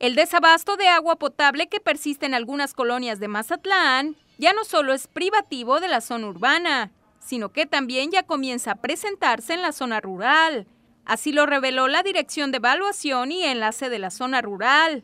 El desabasto de agua potable que persiste en algunas colonias de Mazatlán ya no solo es privativo de la zona urbana, sino que también ya comienza a presentarse en la zona rural. Así lo reveló la Dirección de Evaluación y Enlace de la Zona Rural.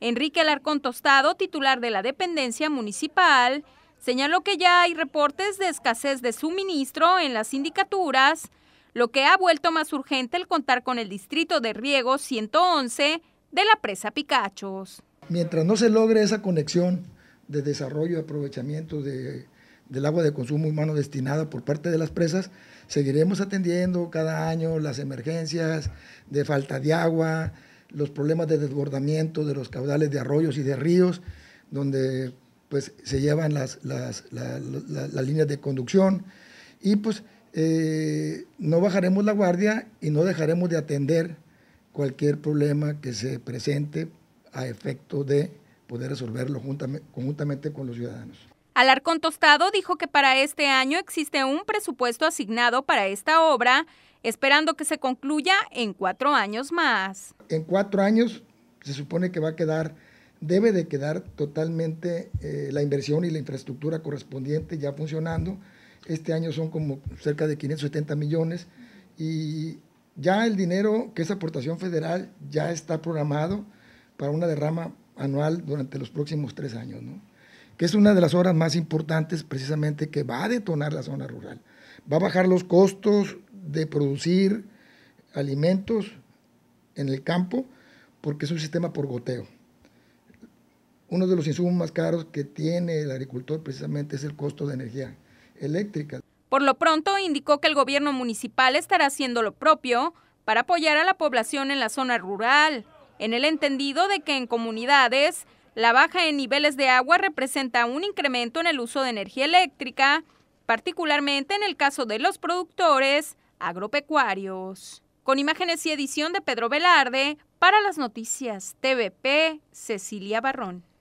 Enrique Alarcón Tostado, titular de la dependencia municipal, señaló que ya hay reportes de escasez de suministro en las sindicaturas, lo que ha vuelto más urgente el contar con el distrito de riego 111 de la presa Picachos. Mientras no se logre esa conexión de desarrollo y aprovechamiento del agua de consumo humano destinada por parte de las presas, seguiremos atendiendo cada año las emergencias de falta de agua, los problemas de desbordamiento de los caudales de arroyos y de ríos, donde pues se llevan las, las, líneas de conducción y pues eh, no bajaremos la guardia y no dejaremos de atender cualquier problema que se presente a efecto de poder resolverlo juntamente, conjuntamente con los ciudadanos. Alarcón Tostado dijo que para este año existe un presupuesto asignado para esta obra, esperando que se concluya en cuatro años más. En cuatro años se supone que va a quedar, debe de quedar totalmente eh, la inversión y la infraestructura correspondiente ya funcionando. Este año son como cerca de 570 millones y ya el dinero que es aportación federal ya está programado para una derrama anual durante los próximos tres años, que es una de las obras más importantes precisamente que va a detonar la zona rural. Va a bajar los costos de producir alimentos en el campo porque es un sistema por goteo. Uno de los insumos más caros que tiene el agricultor precisamente es el costo de energía eléctrica. Por lo pronto, indicó que el gobierno municipal estará haciendo lo propio para apoyar a la población en la zona rural, en el entendido de que en comunidades la baja en niveles de agua representa un incremento en el uso de energía eléctrica, particularmente en el caso de los productores agropecuarios. Con imágenes y edición de Pedro Velarde, para las noticias TVP, Cecilia Barrón.